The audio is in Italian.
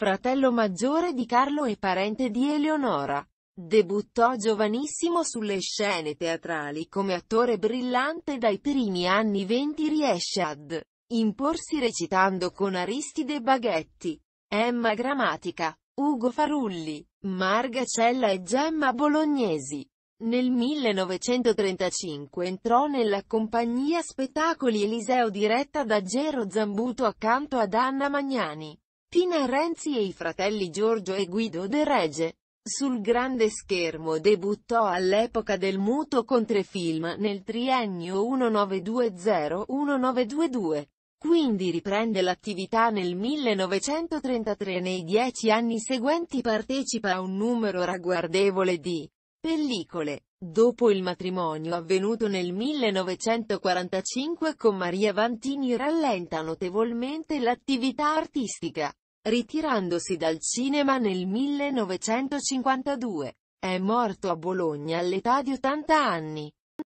fratello maggiore di Carlo e parente di Eleonora. Debuttò giovanissimo sulle scene teatrali come attore brillante dai primi anni venti riesce ad imporsi recitando con Aristide Baghetti, Emma Grammatica, Ugo Farulli, Marga Cella e Gemma Bolognesi. Nel 1935 entrò nella compagnia Spettacoli Eliseo diretta da Gero Zambuto accanto ad Anna Magnani. Tina Renzi e i fratelli Giorgio e Guido De Rege. Sul grande schermo debuttò all'epoca del muto con tre film nel triennio 1920-1922. Quindi riprende l'attività nel 1933 e nei dieci anni seguenti partecipa a un numero ragguardevole di pellicole. Dopo il matrimonio avvenuto nel 1945 con Maria Vantini rallenta notevolmente l'attività artistica ritirandosi dal cinema nel 1952. È morto a Bologna all'età di 80 anni.